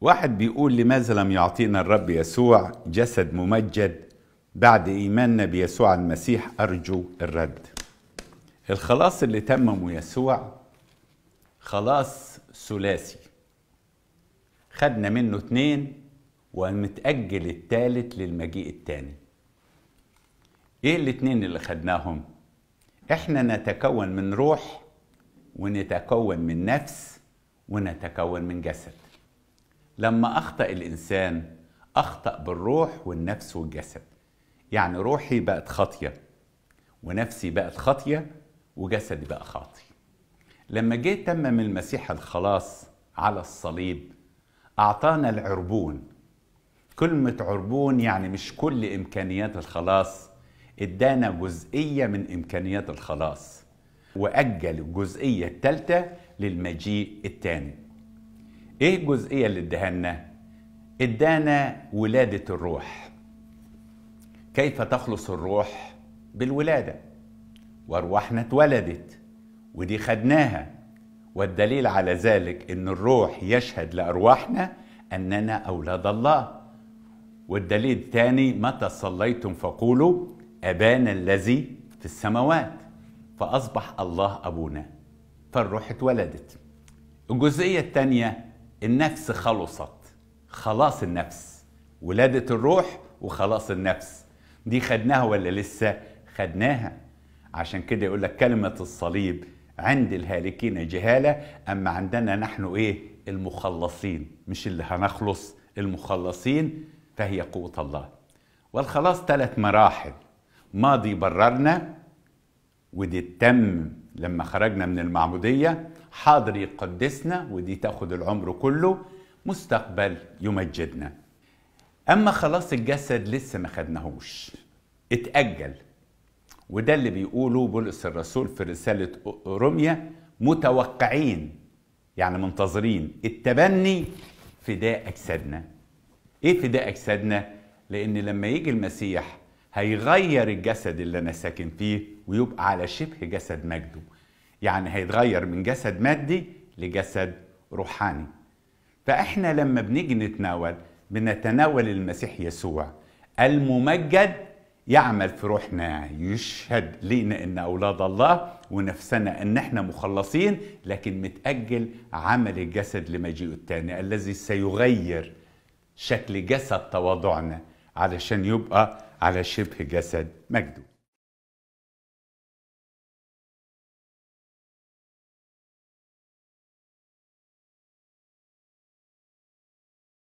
واحد بيقول لماذا لم يعطينا الرب يسوع جسد ممجد بعد إيماننا بيسوع المسيح أرجو الرد الخلاص اللي تممه يسوع خلاص ثلاثي خدنا منه اتنين ومتأجل التالت للمجيء التاني ايه الاتنين اللي خدناهم احنا نتكون من روح ونتكون من نفس ونتكون من جسد لما أخطأ الإنسان أخطأ بالروح والنفس والجسد يعني روحي بقت خاطية ونفسي بقت خاطية وجسدي بقى خاطي لما جه تمم المسيح الخلاص على الصليب أعطانا العربون كلمة عربون يعني مش كل إمكانيات الخلاص ادانا جزئية من إمكانيات الخلاص وأجل الجزئية الثالثة للمجيء الثاني ايه الجزئيه اللي اداها لنا ادانا ولاده الروح كيف تخلص الروح بالولاده وارواحنا اتولدت ودي خدناها والدليل على ذلك ان الروح يشهد لارواحنا اننا اولاد الله والدليل الثاني متى صليتم فقولوا ابانا الذي في السماوات فاصبح الله ابونا فالروح اتولدت الجزئيه الثانيه النفس خلصت خلاص النفس ولادة الروح وخلاص النفس دي خدناها ولا لسه خدناها عشان كده يقول لك كلمة الصليب عند الهالكين جهالة أما عندنا نحن إيه المخلصين مش اللي هنخلص المخلصين فهي قوة الله والخلاص ثلاث مراحل ماضي بررنا ودي التم لما خرجنا من المعمودية حاضر يقدسنا ودي تاخد العمر كله مستقبل يمجدنا أما خلاص الجسد لسه ما خدناهوش اتأجل وده اللي بيقوله بولس الرسول في رسالة روميا متوقعين يعني منتظرين التبني فداء أجسادنا ايه فداء أجسادنا؟ لأن لما يجي المسيح هيغير الجسد اللي انا ساكن فيه ويبقى على شبه جسد مجده يعني هيتغير من جسد مادي لجسد روحاني فاحنا لما بنيجي نتناول بنتناول المسيح يسوع الممجد يعمل في روحنا يشهد لينا ان اولاد الله ونفسنا ان احنا مخلصين لكن متاجل عمل الجسد لمجيئه الثاني الذي سيغير شكل جسد تواضعنا علشان يبقى على شبه جسد مجده